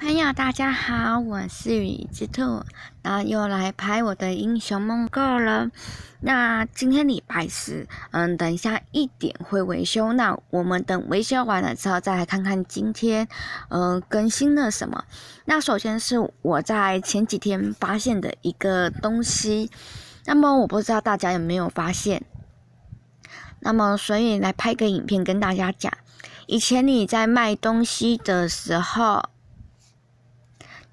朋友，大家好，我是雨之兔，那又来拍我的英雄梦够了。那今天礼拜四，嗯，等一下一点会维修，那我们等维修完了之后再来看看今天，呃，更新了什么。那首先是我在前几天发现的一个东西，那么我不知道大家有没有发现，那么所以来拍个影片跟大家讲，以前你在卖东西的时候。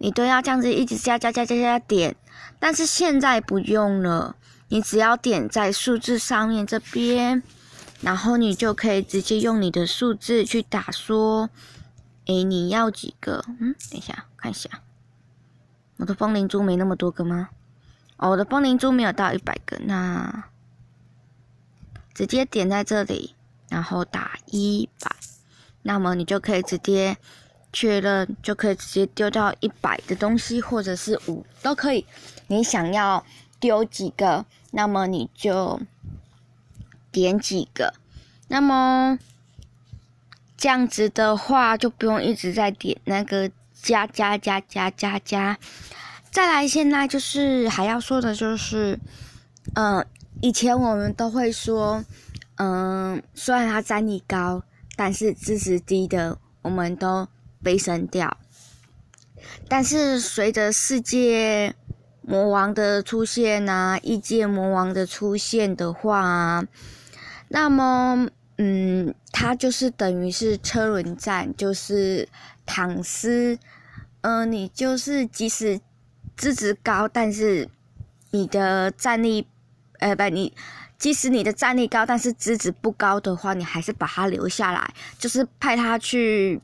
你都要这样子一直加加加加加点，但是现在不用了，你只要点在数字上面这边，然后你就可以直接用你的数字去打说，哎，你要几个？嗯，等一下，看一下，我的风铃珠没那么多个吗？哦，我的风铃珠没有到一百个，那直接点在这里，然后打一百，那么你就可以直接。确认就可以直接丢到一百的东西，或者是五都可以。你想要丢几个，那么你就点几个。那么这样子的话，就不用一直在点那个加加加加加加。再来，现在就是还要说的就是，嗯，以前我们都会说，嗯，虽然他占你高，但是知识低的，我们都。被删掉，但是随着世界魔王的出现啊，异界魔王的出现的话，那么嗯，他就是等于是车轮战，就是唐斯，嗯，你就是即使资质高，但是你的战力，呃，不，你即使你的战力高，但是资质不高的话，你还是把他留下来，就是派他去。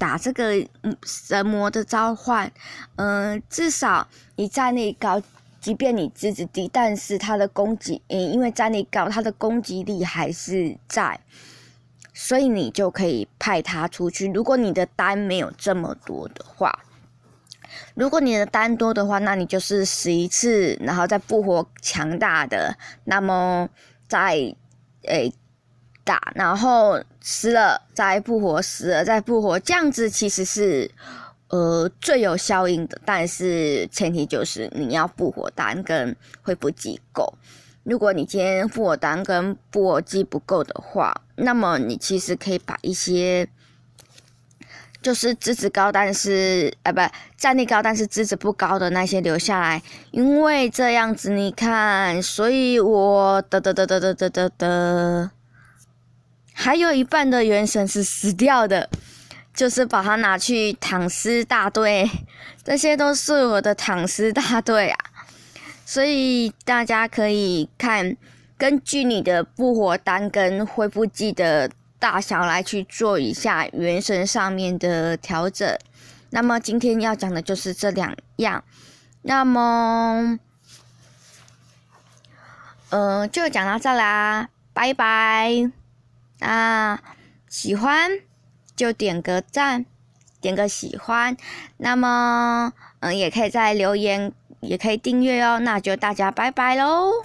打这个神魔的召唤，嗯，至少你战力高，即便你资质低，但是他的攻击，嗯，因为战力高，他的攻击力还是在，所以你就可以派他出去。如果你的单没有这么多的话，如果你的单多的话，那你就是死一次，然后再复活强大的，那么在，诶。打，然后死了再复活，死了再复活，这样子其实是，呃，最有效应的。但是前提就是你要复活丹跟恢复机构。如果你今天复活丹跟复活剂不够的话，那么你其实可以把一些就是资质高但是啊不战力高但是资质不高的那些留下来，因为这样子你看，所以我得得得得得得得得。还有一半的元神是死掉的，就是把它拿去躺尸大队，这些都是我的躺尸大队啊，所以大家可以看，根据你的复活丹跟恢复剂的大小来去做一下元神上面的调整。那么今天要讲的就是这两样，那么，嗯，就讲到这啦，拜拜。那喜欢就点个赞，点个喜欢，那么嗯，也可以在留言，也可以订阅哦。那就大家拜拜喽。